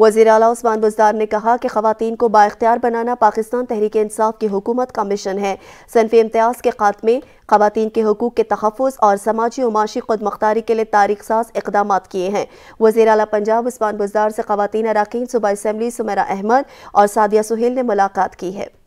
वजीर अला उस्मान बुजदार ने कहा कि खातन को बाख्तियार बनाना पाकिस्तान तहरीक इंसाफ की हुकूमत का मिशन है सनफी इम्तियाज़ के खात्मे खातन के हकूक़ के तहफ़ और समाजी और माशी खुद मुख्तारी के लिए तारीख साज इकदाम किए हैं वजीर अला पंजाब उस्मान बुजदार से खातन अरकान सूबा इसम्बली सुमेरा अहमद और सादिया सुहेल ने मुलाकात की है